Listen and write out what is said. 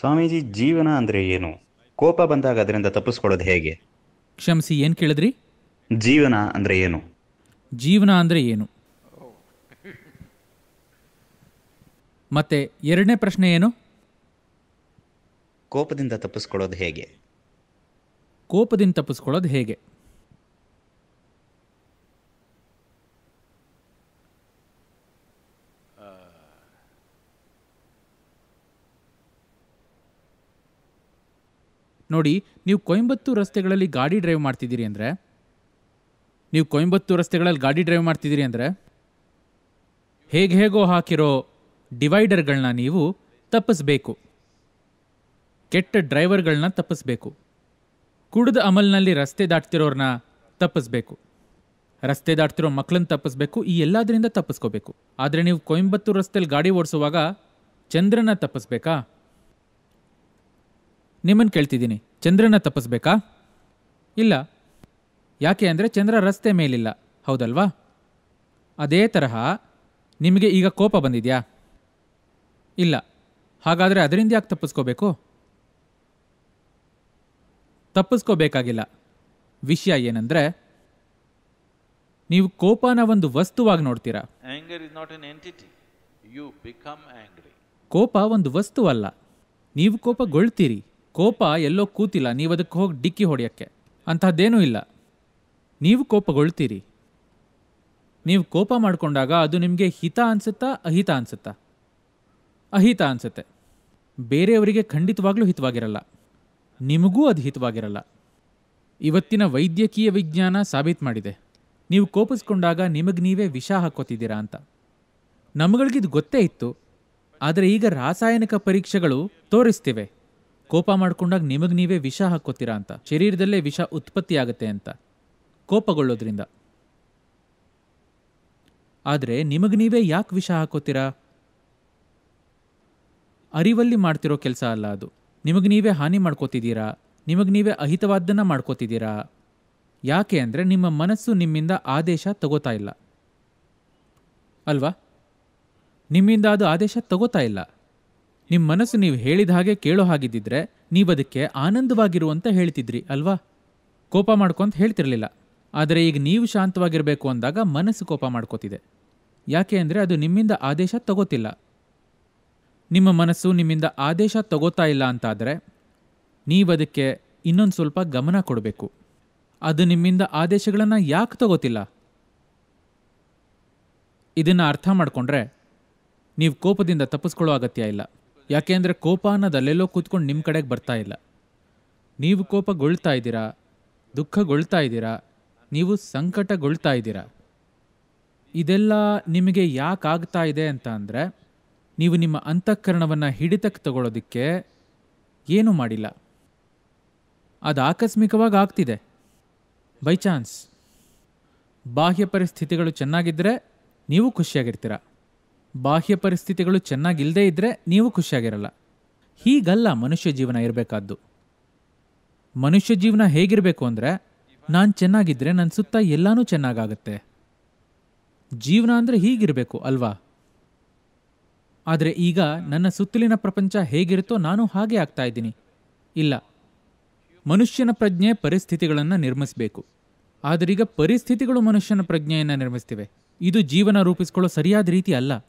ಸ್ವಾಮೀಜಿ ಜೀವನ ಅಂದ್ರೆ ಏನು ಕೋಪ ಬಂದಾಗ ಅದರಿಂದ ತಪ್ಪಿಸ್ಕೊಳ್ಳೋದು ಹೇಗೆ ಕ್ಷಮಿಸಿ ಏನು ಕೇಳಿದ್ರಿ ಜೀವನ ಅಂದ್ರೆ ಏನು ಜೀವನ ಅಂದ್ರೆ ಏನು ಮತ್ತೆ ಎರಡನೇ ಪ್ರಶ್ನೆ ಏನು ಕೋಪದಿಂದ ತಪ್ಪಿಸ್ಕೊಳ್ಳೋದು ಹೇಗೆ ಕೋಪದಿಂದ ತಪ್ಪಿಸ್ಕೊಳ್ಳೋದು ಹೇಗೆ ನೋಡಿ ನೀವು ಕೊಯಂಬತ್ತೂರು ರಸ್ತೆಗಳಲ್ಲಿ ಗಾಡಿ ಡ್ರೈವ್ ಮಾಡ್ತಿದ್ದೀರಿ ಅಂದರೆ ನೀವು ಕೊಯಂಬತ್ತೂರು ರಸ್ತೆಗಳಲ್ಲಿ ಗಾಡಿ ಡ್ರೈವ್ ಮಾಡ್ತಿದ್ದೀರಿ ಅಂದರೆ ಹೇಗೆ ಹೇಗೋ ಹಾಕಿರೋ ಡಿವೈಡರ್ಗಳನ್ನ ನೀವು ತಪ್ಪಿಸ್ಬೇಕು ಕೆಟ್ಟ ಡ್ರೈವರ್ಗಳನ್ನ ತಪ್ಪಿಸ್ಬೇಕು ಕುಡಿದ ಅಮಲ್ನಲ್ಲಿ ರಸ್ತೆ ದಾಟ್ತಿರೋರನ್ನ ತಪ್ಪಿಸ್ಬೇಕು ರಸ್ತೆ ದಾಟ್ತಿರೋ ಮಕ್ಕಳನ್ನ ತಪ್ಪಿಸ್ಬೇಕು ಈ ಎಲ್ಲದರಿಂದ ತಪ್ಪಿಸ್ಕೋಬೇಕು ಆದರೆ ನೀವು ಕೊಯಂಬತ್ತೂರು ರಸ್ತೆಯಲ್ಲಿ ಗಾಡಿ ಓಡಿಸುವಾಗ ಚಂದ್ರನ ತಪ್ಪಿಸ್ಬೇಕಾ ನಿಮ್ಮನ್ನು ಕೇಳ್ತಿದ್ದೀನಿ ಚಂದ್ರನ ತಪ್ಪಿಸ್ಬೇಕಾ ಇಲ್ಲ ಯಾಕೆ ಅಂದರೆ ಚಂದ್ರ ರಸ್ತೆ ಮೇಲಿಲ್ಲ ಹೌದಲ್ವಾ ಅದೇ ತರಹ ನಿಮಗೆ ಈಗ ಕೋಪ ಬಂದಿದೆಯಾ ಇಲ್ಲ ಹಾಗಾದರೆ ಅದರಿಂದ ಯಾಕೆ ತಪ್ಪಿಸ್ಕೋಬೇಕು ತಪ್ಪಿಸ್ಕೋಬೇಕಾಗಿಲ್ಲ ವಿಷಯ ಏನಂದರೆ ನೀವು ಕೋಪನ ಒಂದು ವಸ್ತುವಾಗಿ ನೋಡ್ತೀರಾ ಕೋಪ ಒಂದು ವಸ್ತುವಲ್ಲ ನೀವು ಕೋಪಗೊಳ್ತೀರಿ ಕೋಪ ಎಲ್ಲೋ ಕೂತಿಲ್ಲ ನೀವು ಅದಕ್ಕೆ ಹೋಗಿ ಡಿಕ್ಕಿ ಹೊಡೆಯೋಕ್ಕೆ ಅಂತಹದ್ದೇನೂ ಇಲ್ಲ ನೀವು ಕೋಪಗೊಳ್ತೀರಿ ನೀವು ಕೋಪ ಮಾಡಿಕೊಂಡಾಗ ಅದು ನಿಮಗೆ ಹಿತ ಅನಿಸುತ್ತಾ ಅಹಿತ ಅನಿಸುತ್ತಾ ಅಹಿತ ಅನಿಸುತ್ತೆ ಬೇರೆಯವರಿಗೆ ಖಂಡಿತವಾಗ್ಲೂ ಹಿತವಾಗಿರಲ್ಲ ನಿಮಗೂ ಅದು ಹಿತವಾಗಿರಲ್ಲ ಇವತ್ತಿನ ವೈದ್ಯಕೀಯ ವಿಜ್ಞಾನ ಸಾಬೀತು ಮಾಡಿದೆ ನೀವು ಕೋಪಿಸ್ಕೊಂಡಾಗ ನಿಮಗೆ ನೀವೇ ವಿಷ ಹಾಕೋತಿದ್ದೀರಾ ಅಂತ ನಮಗಳಿಗಿದು ಗೊತ್ತೇ ಇತ್ತು ಆದರೆ ಈಗ ರಾಸಾಯನಿಕ ಪರೀಕ್ಷೆಗಳು ತೋರಿಸ್ತಿವೆ ಕೋಪ ಮಾಡ್ಕೊಂಡಾಗ ನಿಮಗೆ ನೀವೇ ವಿಷ ಹಾಕೋತೀರಾ ಅಂತ ಶರೀರದಲ್ಲೇ ವಿಷ ಉತ್ಪತ್ತಿ ಆಗುತ್ತೆ ಅಂತ ಕೋಪಗೊಳ್ಳೋದ್ರಿಂದ ಆದರೆ ನಿಮಗೆ ನೀವೇ ಯಾಕೆ ವಿಷ ಹಾಕೋತೀರಾ ಅರಿವಲ್ಲಿ ಮಾಡ್ತಿರೋ ಕೆಲಸ ಅಲ್ಲ ಅದು ನಿಮಗೆ ನೀವೇ ಹಾನಿ ಮಾಡ್ಕೋತಿದ್ದೀರಾ ನಿಮಗೆ ನೀವೇ ಅಹಿತವಾದ್ದನ್ನು ಮಾಡ್ಕೋತಿದ್ದೀರಾ ಯಾಕೆ ಅಂದರೆ ನಿಮ್ಮ ಮನಸ್ಸು ನಿಮ್ಮಿಂದ ಆದೇಶ ತಗೋತಾ ಇಲ್ಲ ಅಲ್ವಾ ನಿಮ್ಮಿಂದ ಅದು ಆದೇಶ ತಗೋತಾ ಇಲ್ಲ ನಿಮ್ಮ ಮನಸ್ಸು ನೀವು ಹೇಳಿದ ಹಾಗೆ ಕೇಳೋ ಹಾಗಿದ್ದಿದ್ರೆ ನೀವದಕ್ಕೆ ಅಂತ ಹೇಳ್ತಿದ್ರಿ ಅಲ್ವಾ ಕೋಪ ಮಾಡ್ಕೊಂತ ಹೇಳ್ತಿರಲಿಲ್ಲ ಆದರೆ ಈಗ ನೀವು ಶಾಂತವಾಗಿರಬೇಕು ಅಂದಾಗ ಮನಸ್ಸು ಕೋಪ ಮಾಡ್ಕೋತಿದೆ ಯಾಕೆ ಅಂದರೆ ಅದು ನಿಮ್ಮಿಂದ ಆದೇಶ ತಗೋತಿಲ್ಲ ನಿಮ್ಮ ಮನಸ್ಸು ನಿಮ್ಮಿಂದ ಆದೇಶ ತಗೋತಾ ಇಲ್ಲ ಅಂತಾದರೆ ನೀವದಕ್ಕೆ ಇನ್ನೊಂದು ಸ್ವಲ್ಪ ಗಮನ ಕೊಡಬೇಕು ಅದು ನಿಮ್ಮಿಂದ ಆದೇಶಗಳನ್ನು ಯಾಕೆ ತಗೋತಿಲ್ಲ ಇದನ್ನು ಅರ್ಥ ಮಾಡಿಕೊಂಡ್ರೆ ನೀವು ಕೋಪದಿಂದ ತಪ್ಪಿಸ್ಕೊಳ್ಳೋ ಅಗತ್ಯ ಇಲ್ಲ ಯಾಕೆ ಅಂದರೆ ಕೋಪ ಅನ್ನೋದು ಅಲ್ಲೆಲ್ಲೋ ಕೂತ್ಕೊಂಡು ನಿಮ್ಮ ಕಡೆಗೆ ಬರ್ತಾ ಇಲ್ಲ ನೀವು ಕೋಪಗೊಳ್ತಾ ಇದ್ದೀರಾ ದುಃಖಗೊಳ್ತಾ ಇದ್ದೀರಾ ನೀವು ಸಂಕಟಗೊಳ್ತಾ ಇದ್ದೀರಾ ಇದೆಲ್ಲ ನಿಮಗೆ ಯಾಕೆ ಆಗ್ತಾ ಇದೆ ಅಂತ ಅಂದರೆ ನೀವು ನಿಮ್ಮ ಅಂತಃಕರಣವನ್ನು ಹಿಡಿತಕ್ಕೆ ತಗೊಳ್ಳೋದಕ್ಕೆ ಏನೂ ಮಾಡಿಲ್ಲ ಅದು ಆಕಸ್ಮಿಕವಾಗಿ ಆಗ್ತಿದೆ ಬೈ ಚಾನ್ಸ್ ಬಾಹ್ಯ ಪರಿಸ್ಥಿತಿಗಳು ಚೆನ್ನಾಗಿದ್ದರೆ ನೀವು ಖುಷಿಯಾಗಿರ್ತೀರಾ ಬಾಹ್ಯ ಪರಿಸ್ಥಿತಿಗಳು ಚೆನ್ನಾಗಿಲ್ಲದೇ ಇದ್ದರೆ ನೀವು ಖುಷಿಯಾಗಿರಲ್ಲ ಹೀಗಲ್ಲ ಮನುಷ್ಯ ಜೀವನ ಇರಬೇಕಾದ್ದು ಮನುಷ್ಯ ಜೀವನ ಹೇಗಿರಬೇಕು ಅಂದರೆ ನಾನು ಚೆನ್ನಾಗಿದ್ದರೆ ನನ್ನ ಸುತ್ತ ಎಲ್ಲಾನು ಚೆನ್ನಾಗಾಗತ್ತೆ ಜೀವನ ಅಂದರೆ ಹೀಗಿರಬೇಕು ಅಲ್ವಾ ಆದರೆ ಈಗ ನನ್ನ ಸುತ್ತಲಿನ ಪ್ರಪಂಚ ಹೇಗಿರುತ್ತೋ ನಾನು ಹಾಗೆ ಆಗ್ತಾ ಇದ್ದೀನಿ ಇಲ್ಲ ಮನುಷ್ಯನ ಪ್ರಜ್ಞೆ ಪರಿಸ್ಥಿತಿಗಳನ್ನು ನಿರ್ಮಿಸಬೇಕು ಆದರೀಗ ಪರಿಸ್ಥಿತಿಗಳು ಮನುಷ್ಯನ ಪ್ರಜ್ಞೆಯನ್ನು ನಿರ್ಮಿಸ್ತಿವೆ ಇದು ಜೀವನ ರೂಪಿಸ್ಕೊಳ್ಳೋ ಸರಿಯಾದ ರೀತಿ ಅಲ್ಲ